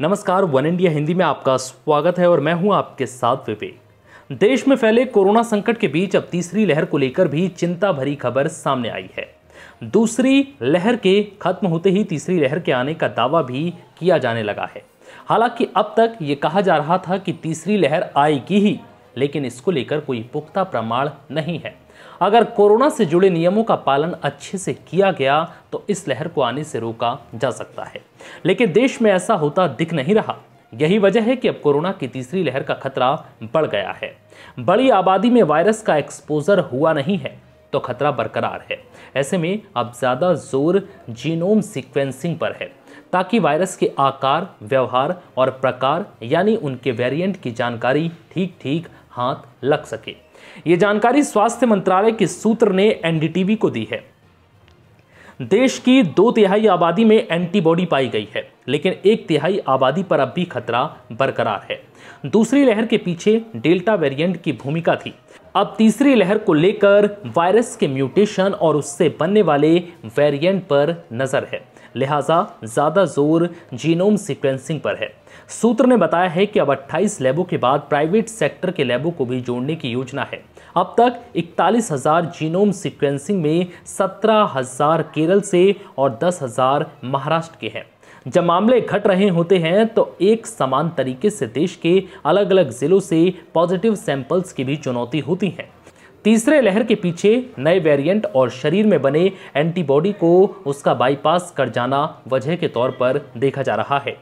नमस्कार one India Hindi में आपका स्वागत है और मैं हूं आपके साथ विवेक देश में फैले कोरोना संकट के बीच अब तीसरी लहर को लेकर भी चिंता भरी खबर सामने आई है दूसरी लहर के खत्म होते ही तीसरी लहर के आने का दावा भी किया जाने लगा है हालांकि अब तक ये कहा जा रहा था कि तीसरी लहर आएगी ही लेकिन इसको लेकर कोई पुख्ता प्रमाण नहीं है अगर कोरोना से जुड़े नियमों का पालन अच्छे से किया गया तो इस लहर को आने से रोका जा सकता है लेकिन देश में ऐसा होता दिख नहीं रहा यही वजह है कि अब कोरोना की तीसरी लहर का खतरा बढ़ गया है बड़ी आबादी में वायरस का एक्सपोजर हुआ नहीं है तो खतरा बरकरार है ऐसे में अब ज़्यादा जोर जीनोम सीक्वेंसिंग पर है ताकि वायरस के आकार व्यवहार और प्रकार यानी उनके वेरिएंट की जानकारी ठीक ठीक हाथ लग सके ये जानकारी स्वास्थ्य मंत्रालय के सूत्र ने एनडीटीवी को दी है देश की दो तिहाई आबादी में एंटीबॉडी पाई गई है लेकिन एक तिहाई आबादी पर अब भी खतरा बरकरार है दूसरी लहर के पीछे डेल्टा वेरिएंट की भूमिका थी अब तीसरी लहर को लेकर वायरस के म्यूटेशन और उससे बनने वाले वेरिएंट पर नज़र है लिहाजा ज़्यादा जोर जीनोम सिक्वेंसिंग पर है सूत्र ने बताया है कि अब 28 लैबों के बाद प्राइवेट सेक्टर के लैबों को भी जोड़ने की योजना है अब तक इकतालीस हज़ार जीनोम सिक्वेंसिंग में सत्रह हज़ार केरल से और दस हज़ार महाराष्ट्र के हैं जब मामले घट रहे होते हैं तो एक समान तरीके से देश के अलग अलग ज़िलों से पॉजिटिव सैंपल्स की भी चुनौती होती है तीसरे लहर के पीछे नए वेरिएंट और शरीर में बने एंटीबॉडी को उसका बाईपास कर जाना वजह के तौर पर देखा जा रहा है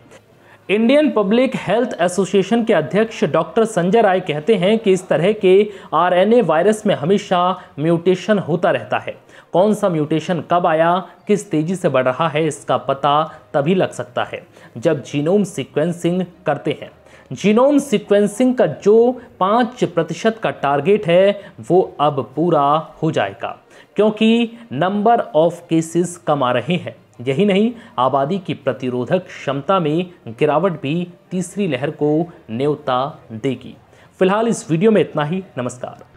इंडियन पब्लिक हेल्थ एसोसिएशन के अध्यक्ष डॉक्टर संजय राय कहते हैं कि इस तरह के आरएनए वायरस में हमेशा म्यूटेशन होता रहता है कौन सा म्यूटेशन कब आया किस तेजी से बढ़ रहा है इसका पता तभी लग सकता है जब जीनोम सीक्वेंसिंग करते हैं जीनोम सीक्वेंसिंग का जो पाँच प्रतिशत का टारगेट है वो अब पूरा हो जाएगा क्योंकि नंबर ऑफ केसेस कम आ रहे हैं यही नहीं आबादी की प्रतिरोधक क्षमता में गिरावट भी तीसरी लहर को न्योता देगी फिलहाल इस वीडियो में इतना ही नमस्कार